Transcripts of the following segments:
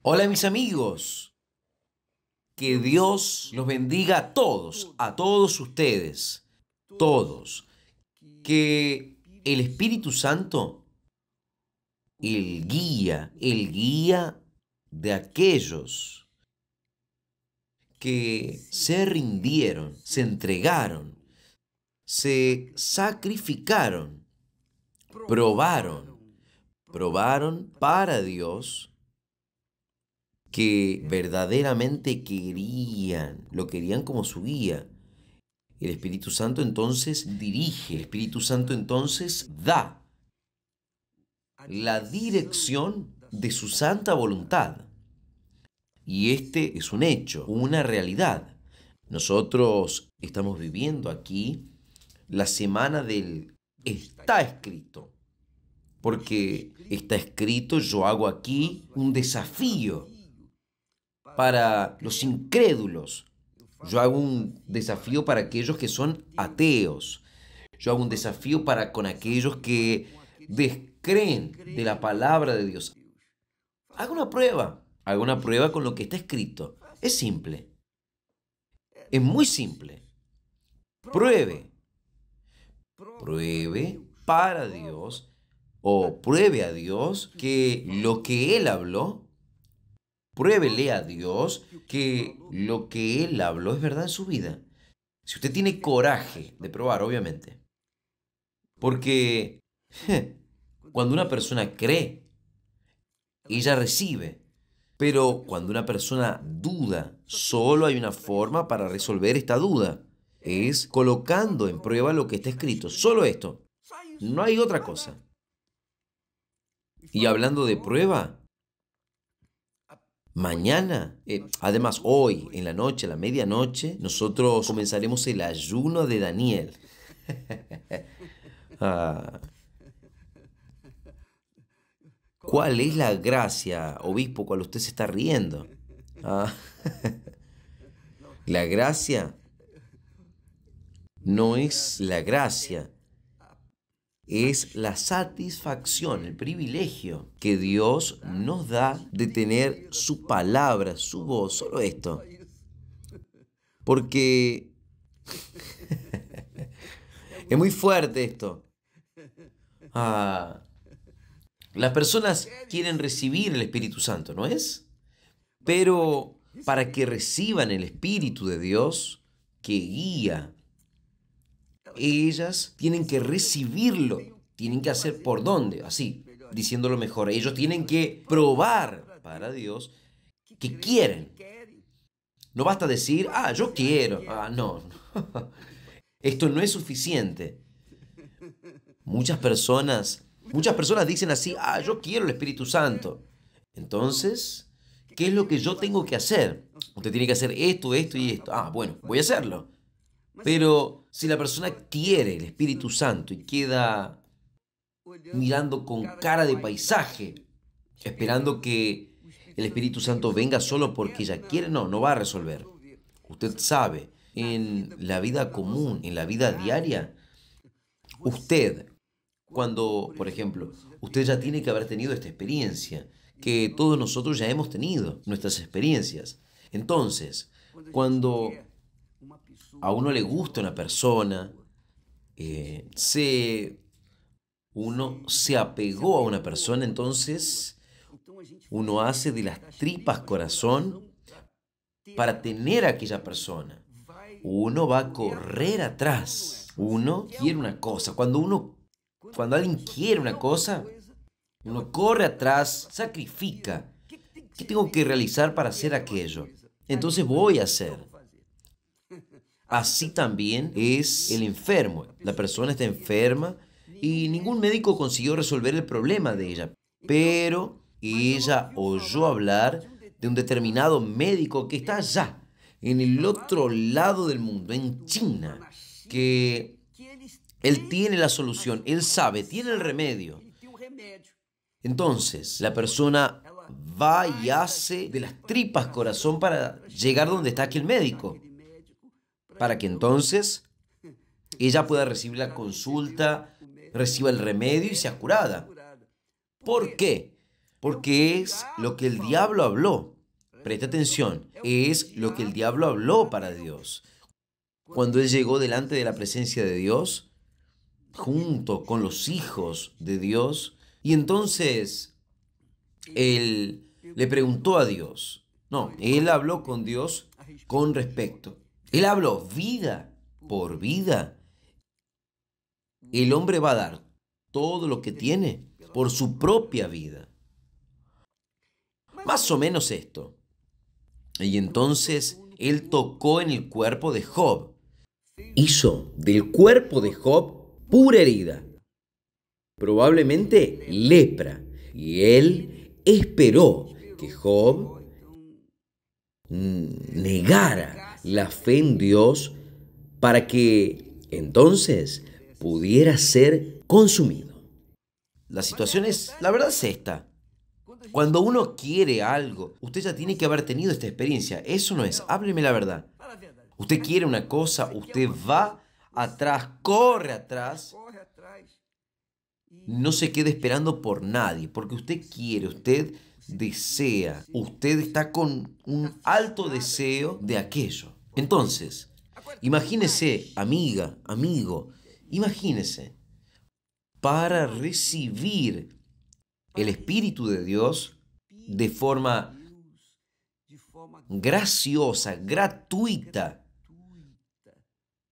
Hola mis amigos, que Dios los bendiga a todos, a todos ustedes, todos. Que el Espíritu Santo, el guía, el guía de aquellos que se rindieron, se entregaron, se sacrificaron, probaron, probaron para Dios que verdaderamente querían, lo querían como su guía. El Espíritu Santo entonces dirige, el Espíritu Santo entonces da la dirección de su santa voluntad. Y este es un hecho, una realidad. Nosotros estamos viviendo aquí la semana del está escrito. Porque está escrito, yo hago aquí un desafío para los incrédulos. Yo hago un desafío para aquellos que son ateos. Yo hago un desafío para con aquellos que descreen de la palabra de Dios. Haga una prueba. Haga una prueba con lo que está escrito. Es simple. Es muy simple. Pruebe. Pruebe para Dios o pruebe a Dios que lo que Él habló Pruébele a Dios que lo que Él habló es verdad en su vida. Si usted tiene coraje de probar, obviamente. Porque cuando una persona cree, ella recibe. Pero cuando una persona duda, solo hay una forma para resolver esta duda. Es colocando en prueba lo que está escrito. Solo esto. No hay otra cosa. Y hablando de prueba, Mañana, eh, además hoy, en la noche, a la medianoche, nosotros comenzaremos el ayuno de Daniel. Ah. ¿Cuál es la gracia, obispo, cual usted se está riendo? Ah. la gracia no es la gracia es la satisfacción, el privilegio que Dios nos da de tener su palabra, su voz, solo esto. Porque es muy fuerte esto. Ah, las personas quieren recibir el Espíritu Santo, ¿no es? Pero para que reciban el Espíritu de Dios que guía ellas tienen que recibirlo, tienen que hacer por dónde, así, diciéndolo mejor. Ellos tienen que probar para Dios que quieren. No basta decir, ah, yo quiero. Ah, no. Esto no es suficiente. Muchas personas, muchas personas dicen así, ah, yo quiero el Espíritu Santo. Entonces, ¿qué es lo que yo tengo que hacer? Usted tiene que hacer esto, esto y esto. Ah, bueno, voy a hacerlo. Pero si la persona quiere el Espíritu Santo y queda mirando con cara de paisaje, esperando que el Espíritu Santo venga solo porque ella quiere, no, no va a resolver. Usted sabe, en la vida común, en la vida diaria, usted, cuando, por ejemplo, usted ya tiene que haber tenido esta experiencia, que todos nosotros ya hemos tenido nuestras experiencias. Entonces, cuando a uno le gusta una persona, eh, se, uno se apegó a una persona, entonces uno hace de las tripas corazón para tener a aquella persona. Uno va a correr atrás. Uno quiere una cosa. Cuando uno, cuando alguien quiere una cosa, uno corre atrás, sacrifica. ¿Qué tengo que realizar para hacer aquello? Entonces voy a hacer. Así también es el enfermo. La persona está enferma y ningún médico consiguió resolver el problema de ella. Pero ella oyó hablar de un determinado médico que está allá, en el otro lado del mundo, en China, que él tiene la solución, él sabe, tiene el remedio. Entonces, la persona va y hace de las tripas corazón para llegar donde está el médico para que entonces ella pueda recibir la consulta, reciba el remedio y sea curada. ¿Por qué? Porque es lo que el diablo habló. Presta atención, es lo que el diablo habló para Dios. Cuando él llegó delante de la presencia de Dios, junto con los hijos de Dios, y entonces él le preguntó a Dios, no, él habló con Dios con respecto él habló vida por vida. El hombre va a dar todo lo que tiene por su propia vida. Más o menos esto. Y entonces él tocó en el cuerpo de Job. Hizo del cuerpo de Job pura herida, probablemente lepra. Y él esperó que Job mm, negara la fe en Dios para que entonces pudiera ser consumido. La situación es, la verdad es esta. Cuando uno quiere algo, usted ya tiene que haber tenido esta experiencia. Eso no es, hábleme la verdad. Usted quiere una cosa, usted va atrás, corre atrás. No se quede esperando por nadie, porque usted quiere, usted desea, usted está con un alto deseo de aquello. Entonces, imagínese, amiga, amigo, imagínese, para recibir el Espíritu de Dios de forma graciosa, gratuita,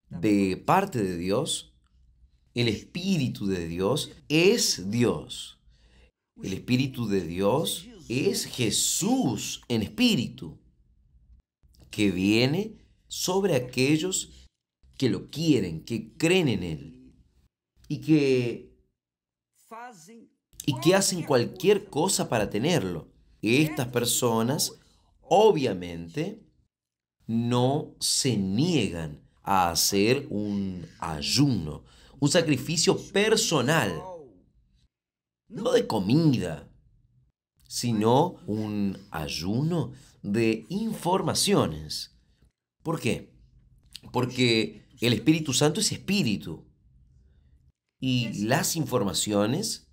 de parte de Dios, el Espíritu de Dios es Dios. El Espíritu de Dios es Jesús en espíritu, que viene sobre aquellos que lo quieren, que creen en Él y que, y que hacen cualquier cosa para tenerlo. Estas personas, obviamente, no se niegan a hacer un ayuno, un sacrificio personal, no de comida, sino un ayuno de informaciones ¿Por qué? Porque el Espíritu Santo es espíritu. Y las informaciones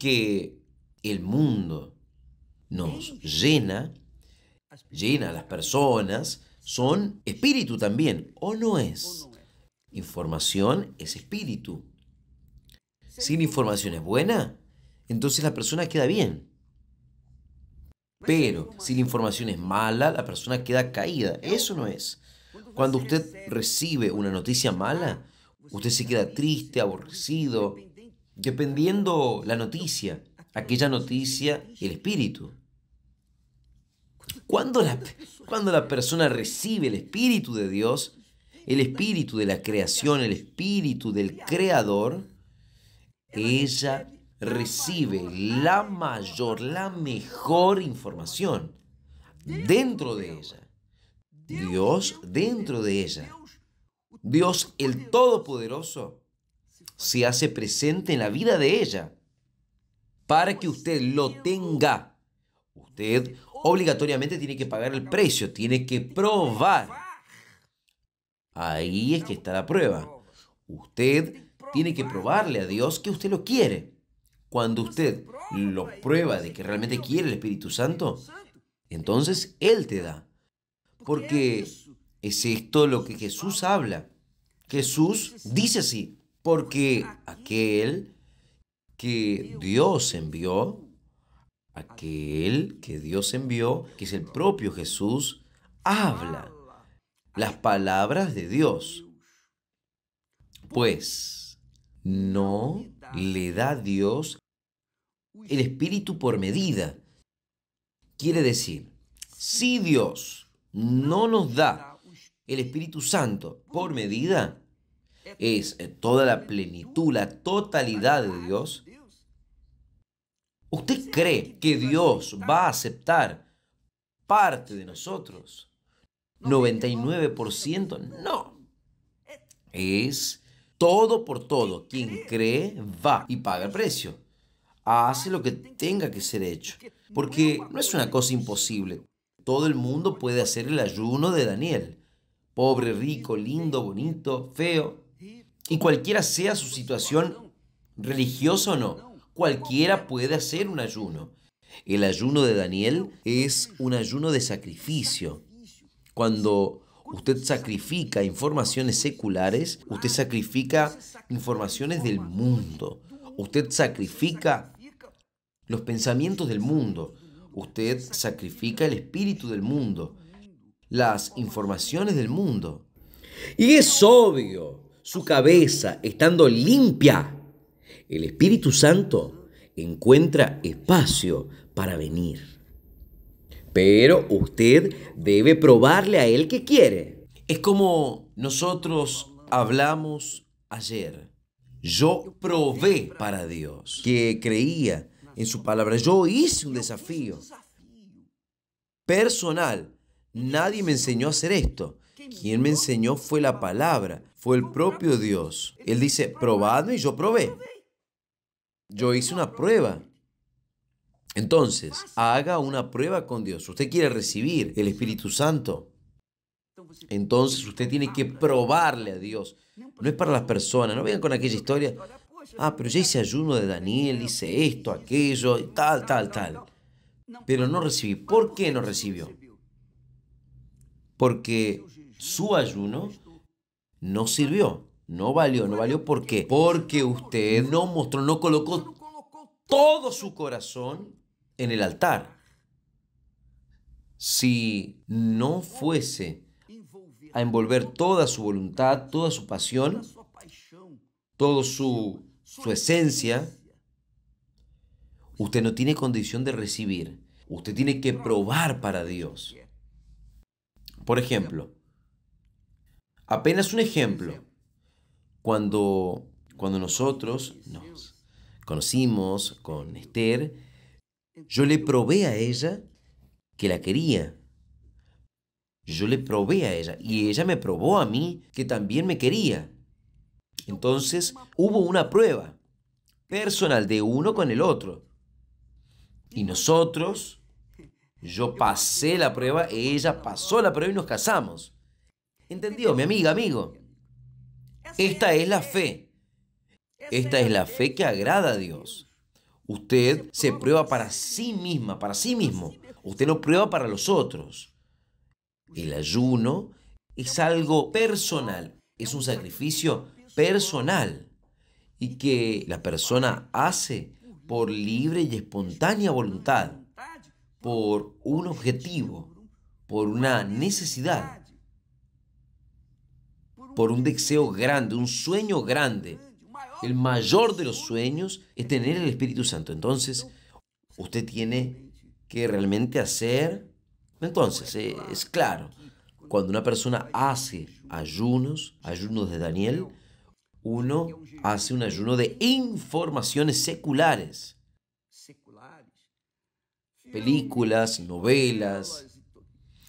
que el mundo nos llena, llena a las personas, son espíritu también, ¿o no es? Información es espíritu. Si la información es buena, entonces la persona queda bien. Pero si la información es mala, la persona queda caída. Eso no es. Cuando usted recibe una noticia mala, usted se queda triste, aborrecido, dependiendo la noticia, aquella noticia y el espíritu. Cuando la, cuando la persona recibe el espíritu de Dios, el espíritu de la creación, el espíritu del creador, ella recibe la mayor, la mejor información dentro de ella. Dios dentro de ella. Dios el Todopoderoso se hace presente en la vida de ella para que usted lo tenga. Usted obligatoriamente tiene que pagar el precio, tiene que probar. Ahí es que está la prueba. Usted tiene que probarle a Dios que usted lo quiere. Cuando usted lo prueba de que realmente quiere el Espíritu Santo, entonces Él te da. Porque es esto lo que Jesús habla. Jesús dice así, porque aquel que Dios envió, aquel que Dios envió, que es el propio Jesús, habla las palabras de Dios. Pues no le da Dios el espíritu por medida. Quiere decir, si Dios no nos da el Espíritu Santo por medida, es eh, toda la plenitud, la totalidad de Dios, ¿usted cree que Dios va a aceptar parte de nosotros? 99% no. Es todo por todo. Quien cree va y paga el precio. Ah, hace lo que tenga que ser hecho, porque no es una cosa imposible. Todo el mundo puede hacer el ayuno de Daniel. Pobre, rico, lindo, bonito, feo. Y cualquiera sea su situación, religiosa o no, cualquiera puede hacer un ayuno. El ayuno de Daniel es un ayuno de sacrificio. Cuando usted sacrifica informaciones seculares, usted sacrifica informaciones del mundo, usted sacrifica los pensamientos del mundo, usted sacrifica el espíritu del mundo, las informaciones del mundo. Y es obvio, su cabeza estando limpia, el Espíritu Santo encuentra espacio para venir. Pero usted debe probarle a él que quiere. Es como nosotros hablamos ayer. Yo probé para Dios que creía en su palabra. Yo hice un desafío personal. Nadie me enseñó a hacer esto. Quien me enseñó fue la palabra, fue el propio Dios. Él dice, probadme y yo probé. Yo hice una prueba. Entonces, haga una prueba con Dios. Usted quiere recibir el Espíritu Santo. Entonces usted tiene que probarle a Dios. No es para las personas. No vengan con aquella historia ah, pero ya hice ayuno de Daniel, hice esto, aquello, y tal, tal, tal. Pero no recibí. ¿Por qué no recibió? Porque su ayuno no sirvió, no valió, no valió. ¿Por qué? Porque usted no mostró, no colocó todo su corazón en el altar. Si no fuese a envolver toda su voluntad, toda su pasión, todo su su esencia, usted no tiene condición de recibir. Usted tiene que probar para Dios. Por ejemplo, apenas un ejemplo. Cuando, cuando nosotros nos conocimos con Esther, yo le probé a ella que la quería. Yo le probé a ella y ella me probó a mí que también me quería. Entonces hubo una prueba personal de uno con el otro. Y nosotros, yo pasé la prueba, ella pasó la prueba y nos casamos. ¿Entendió, mi amiga, amigo? Esta es la fe. Esta es la fe que agrada a Dios. Usted se prueba para sí misma, para sí mismo. Usted no prueba para los otros. El ayuno es algo personal, es un sacrificio personal y que la persona hace por libre y espontánea voluntad, por un objetivo, por una necesidad, por un deseo grande, un sueño grande. El mayor de los sueños es tener el Espíritu Santo. Entonces, usted tiene que realmente hacer... Entonces, eh, es claro, cuando una persona hace ayunos, ayunos de Daniel, uno hace un ayuno de informaciones seculares, películas, novelas,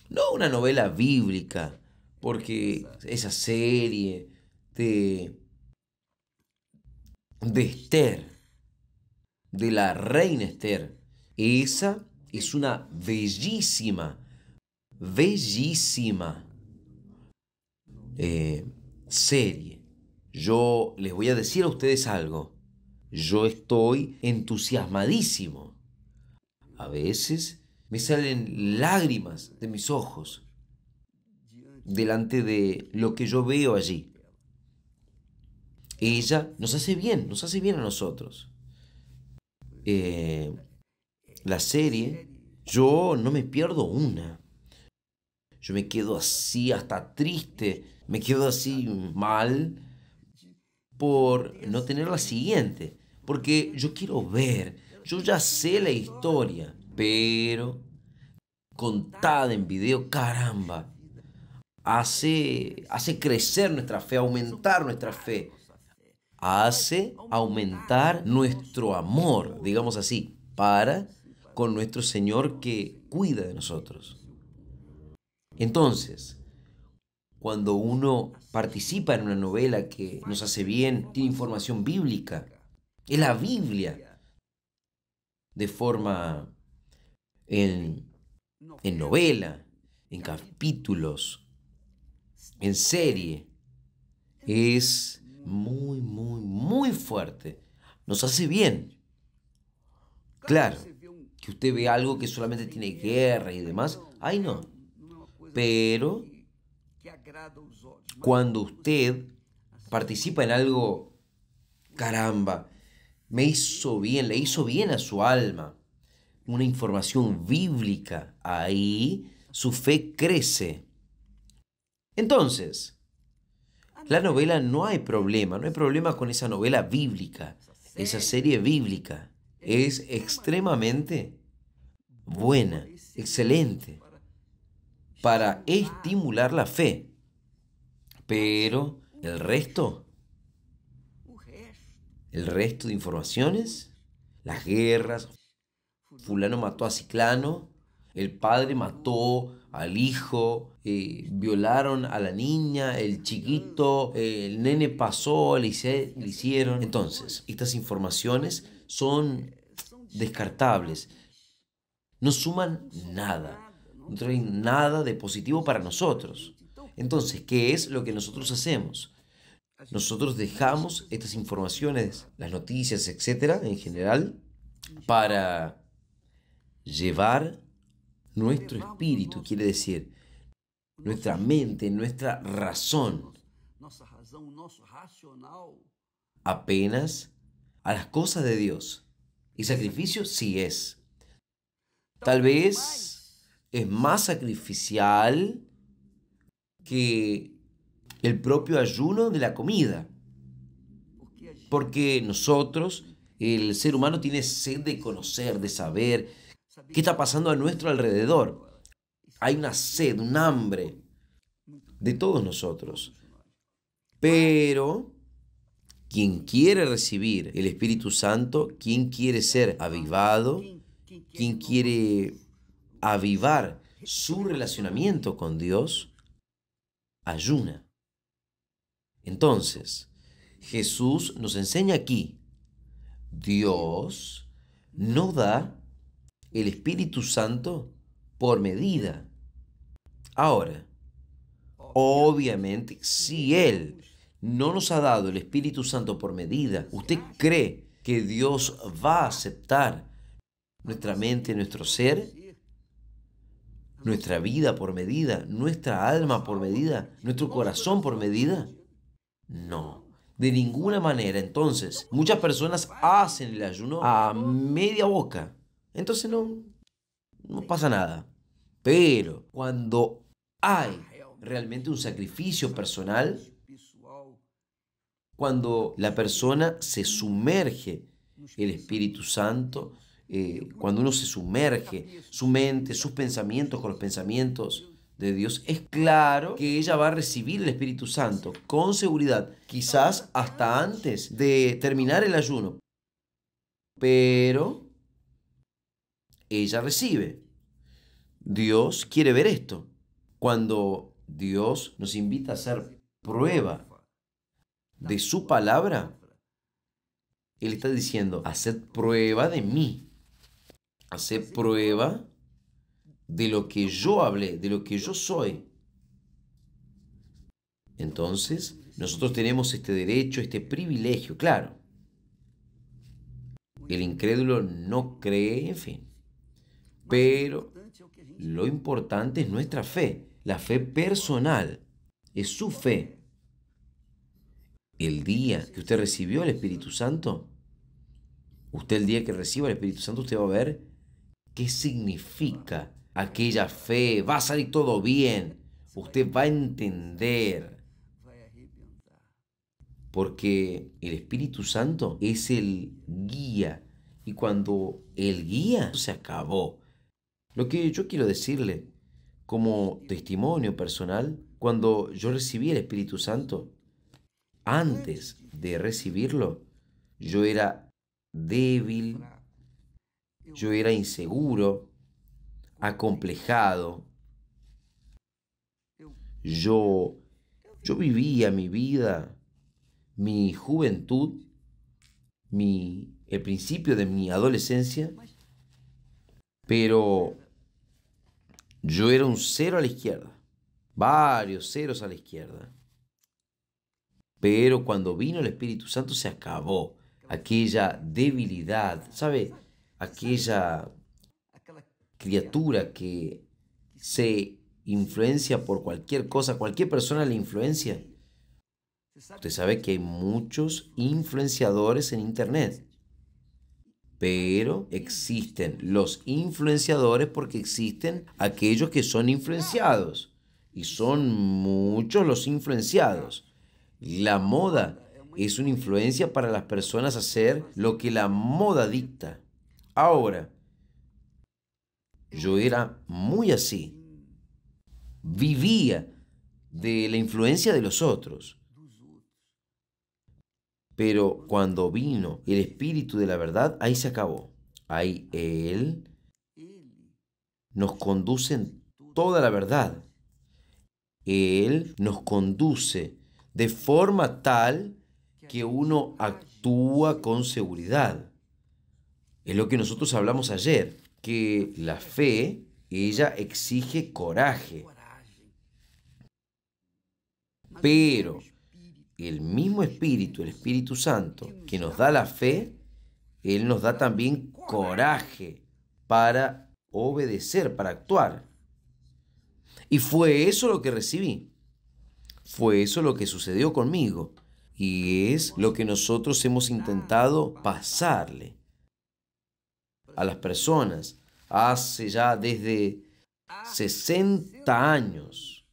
no una novela bíblica, porque esa serie de, de Esther, de la reina Esther, esa es una bellísima, bellísima eh, serie yo les voy a decir a ustedes algo. Yo estoy entusiasmadísimo. A veces me salen lágrimas de mis ojos delante de lo que yo veo allí. Ella nos hace bien, nos hace bien a nosotros. Eh, la serie, yo no me pierdo una. Yo me quedo así, hasta triste, me quedo así mal por no tener la siguiente, porque yo quiero ver, yo ya sé la historia, pero contada en video, caramba, hace, hace crecer nuestra fe, aumentar nuestra fe, hace aumentar nuestro amor, digamos así, para con nuestro Señor que cuida de nosotros. Entonces, cuando uno participa en una novela que nos hace bien, tiene información bíblica. Es la Biblia. De forma en, novela, en capítulos, en serie. Es muy, muy, muy fuerte. Nos hace bien. Claro, que usted ve algo que solamente tiene guerra y demás. Ay, no. Pero cuando usted participa en algo, caramba, me hizo bien, le hizo bien a su alma. Una información bíblica, ahí su fe crece. Entonces, la novela no hay problema, no hay problema con esa novela bíblica, esa serie bíblica. Es extremadamente buena, excelente, para estimular la fe. Pero el resto, el resto de informaciones, las guerras, fulano mató a Ciclano, el padre mató al hijo, eh, violaron a la niña, el chiquito, el nene pasó, le, le hicieron. Entonces, estas informaciones son descartables, no suman nada, no traen nada de positivo para nosotros. Entonces, ¿qué es lo que nosotros hacemos? Nosotros dejamos estas informaciones, las noticias, etcétera, en general, para llevar nuestro espíritu, quiere decir, nuestra mente, nuestra razón, apenas a las cosas de Dios. Y sacrificio sí es. Tal vez es más sacrificial que el propio ayuno de la comida. Porque nosotros, el ser humano, tiene sed de conocer, de saber qué está pasando a nuestro alrededor. Hay una sed, un hambre de todos nosotros. Pero quien quiere recibir el Espíritu Santo, quien quiere ser avivado, quien quiere avivar su relacionamiento con Dios, ayuna. Entonces, Jesús nos enseña aquí, Dios no da el Espíritu Santo por medida. Ahora, obviamente, si Él no nos ha dado el Espíritu Santo por medida, ¿usted cree que Dios va a aceptar nuestra mente, nuestro ser? nuestra vida por medida, nuestra alma por medida, nuestro corazón por medida? No, de ninguna manera. Entonces, muchas personas hacen el ayuno a media boca. Entonces no, no pasa nada. Pero cuando hay realmente un sacrificio personal, cuando la persona se sumerge el Espíritu Santo eh, cuando uno se sumerge, su mente, sus pensamientos con los pensamientos de Dios, es claro que ella va a recibir el Espíritu Santo con seguridad, quizás hasta antes de terminar el ayuno. Pero ella recibe. Dios quiere ver esto. Cuando Dios nos invita a hacer prueba de su palabra, Él está diciendo, haced prueba de mí. Hacer prueba de lo que yo hablé, de lo que yo soy. Entonces, nosotros tenemos este derecho, este privilegio, claro. El incrédulo no cree, en fin. Pero lo importante es nuestra fe, la fe personal, es su fe. El día que usted recibió al Espíritu Santo, usted el día que reciba al Espíritu Santo, usted va a ver qué significa aquella fe, va a salir todo bien, usted va a entender. Porque el Espíritu Santo es el guía. Y cuando el guía se acabó, lo que yo quiero decirle como testimonio personal, cuando yo recibí el Espíritu Santo, antes de recibirlo, yo era débil, yo era inseguro, acomplejado. Yo, yo vivía mi vida, mi juventud, mi, el principio de mi adolescencia, pero yo era un cero a la izquierda, varios ceros a la izquierda. Pero cuando vino el Espíritu Santo se acabó aquella debilidad, ¿sabe? aquella criatura que se influencia por cualquier cosa, cualquier persona le influencia. Usted sabe que hay muchos influenciadores en Internet, pero existen los influenciadores porque existen aquellos que son influenciados y son muchos los influenciados. La moda es una influencia para las personas hacer lo que la moda dicta. Ahora, yo era muy así. Vivía de la influencia de los otros. Pero cuando vino el espíritu de la verdad, ahí se acabó. Ahí Él nos conduce en toda la verdad. Él nos conduce de forma tal que uno actúa con seguridad. Es lo que nosotros hablamos ayer, que la fe, ella exige coraje. Pero el mismo Espíritu, el Espíritu Santo, que nos da la fe, Él nos da también coraje para obedecer, para actuar. Y fue eso lo que recibí. Fue eso lo que sucedió conmigo. Y es lo que nosotros hemos intentado pasarle a las personas hace ya desde 60 años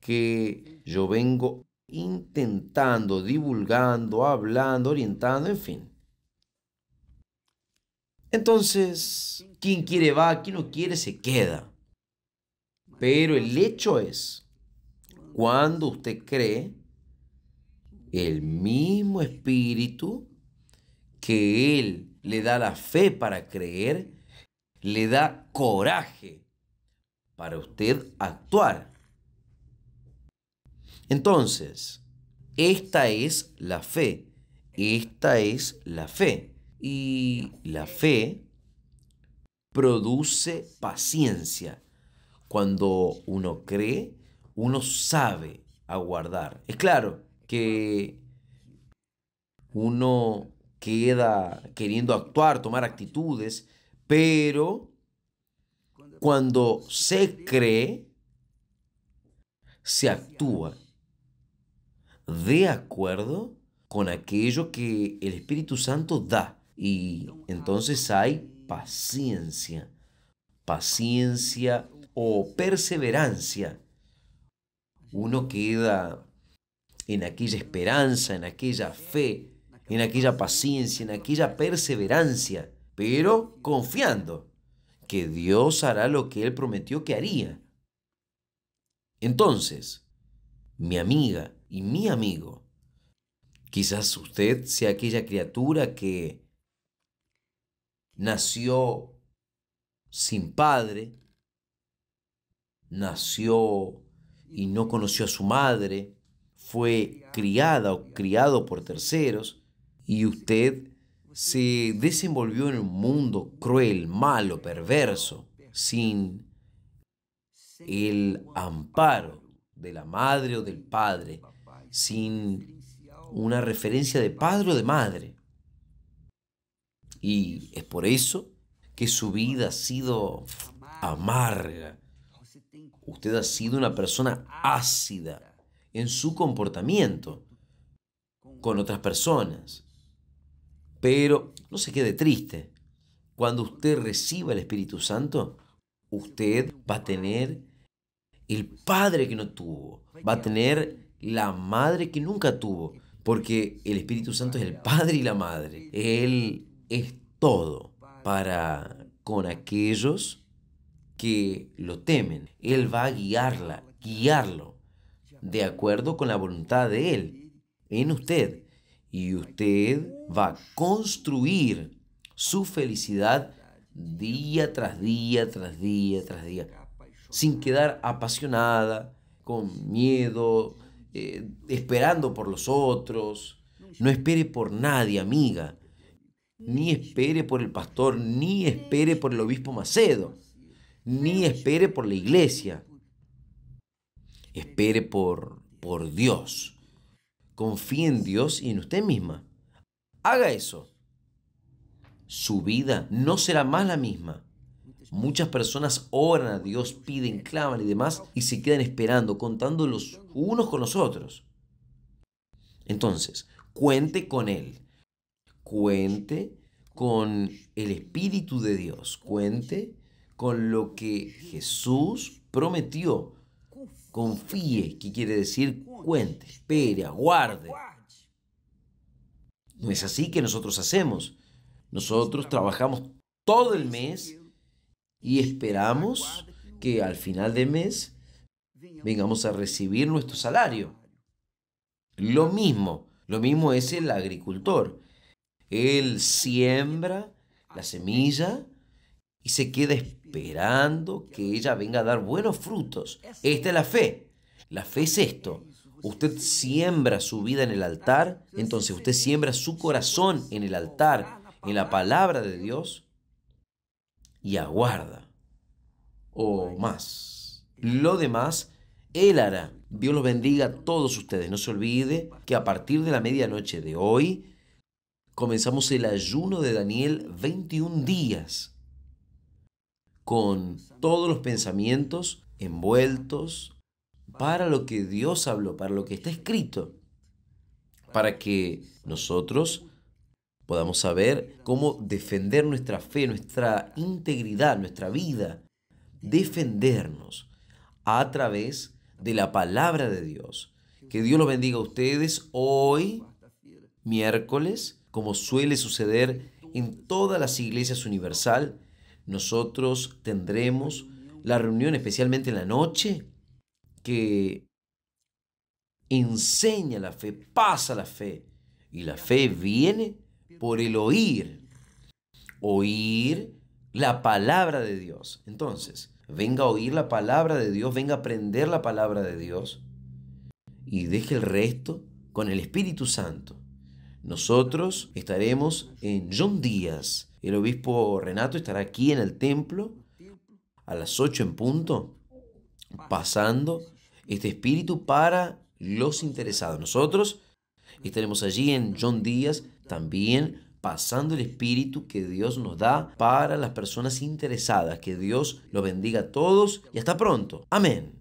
que yo vengo intentando, divulgando, hablando, orientando, en fin. Entonces, quien quiere va, quien no quiere se queda. Pero el hecho es, cuando usted cree, el mismo espíritu que él le da la fe para creer, le da coraje para usted actuar. Entonces, esta es la fe, esta es la fe. Y la fe produce paciencia. Cuando uno cree, uno sabe aguardar. Es claro que uno queda queriendo actuar, tomar actitudes, pero cuando se cree, se actúa de acuerdo con aquello que el Espíritu Santo da. Y entonces hay paciencia, paciencia o perseverancia. Uno queda en aquella esperanza, en aquella fe, en aquella paciencia, en aquella perseverancia, pero confiando que Dios hará lo que Él prometió que haría. Entonces, mi amiga y mi amigo, quizás usted sea aquella criatura que nació sin padre, nació y no conoció a su madre, fue criada o criado por terceros, y usted se desenvolvió en un mundo cruel, malo, perverso, sin el amparo de la madre o del padre, sin una referencia de padre o de madre. Y es por eso que su vida ha sido amarga. Usted ha sido una persona ácida en su comportamiento con otras personas. Pero no se quede triste. Cuando usted reciba el Espíritu Santo, usted va a tener el padre que no tuvo, va a tener la madre que nunca tuvo, porque el Espíritu Santo es el padre y la madre. Él es todo para con aquellos que lo temen. Él va a guiarla, guiarlo, de acuerdo con la voluntad de Él, en usted y usted va a construir su felicidad día tras día, tras día, tras día, sin quedar apasionada, con miedo, eh, esperando por los otros. No espere por nadie, amiga, ni espere por el pastor, ni espere por el obispo Macedo, ni espere por la iglesia. Espere por, por Dios Confíe en Dios y en usted misma. Haga eso. Su vida no será más la misma. Muchas personas oran a Dios, piden, claman y demás y se quedan esperando, contando los unos con los otros. Entonces, cuente con Él. Cuente con el Espíritu de Dios. Cuente con lo que Jesús prometió confíe, que quiere decir cuente, espere, aguarde. No es así que nosotros hacemos. Nosotros trabajamos todo el mes y esperamos que al final del mes vengamos a recibir nuestro salario. Lo mismo, lo mismo es el agricultor. Él siembra la semilla y se queda esperando que ella venga a dar buenos frutos. Esta es la fe. La fe es esto. Usted siembra su vida en el altar, entonces usted siembra su corazón en el altar, en la palabra de Dios, y aguarda. O más. Lo demás, Él hará. Dios los bendiga a todos ustedes. No se olvide que a partir de la medianoche de hoy comenzamos el ayuno de Daniel 21 días con todos los pensamientos envueltos para lo que Dios habló, para lo que está escrito, para que nosotros podamos saber cómo defender nuestra fe, nuestra integridad, nuestra vida, defendernos a través de la palabra de Dios. Que Dios los bendiga a ustedes hoy, miércoles, como suele suceder en todas las iglesias universal nosotros tendremos la reunión, especialmente en la noche, que enseña la fe, pasa la fe. Y la fe viene por el oír. Oír la palabra de Dios. Entonces, venga a oír la palabra de Dios, venga a aprender la palabra de Dios y deje el resto con el Espíritu Santo. Nosotros estaremos en John Díaz el obispo Renato estará aquí en el templo a las 8 en punto, pasando este espíritu para los interesados. Nosotros estaremos allí en John Díaz también pasando el espíritu que Dios nos da para las personas interesadas. Que Dios los bendiga a todos y hasta pronto. Amén.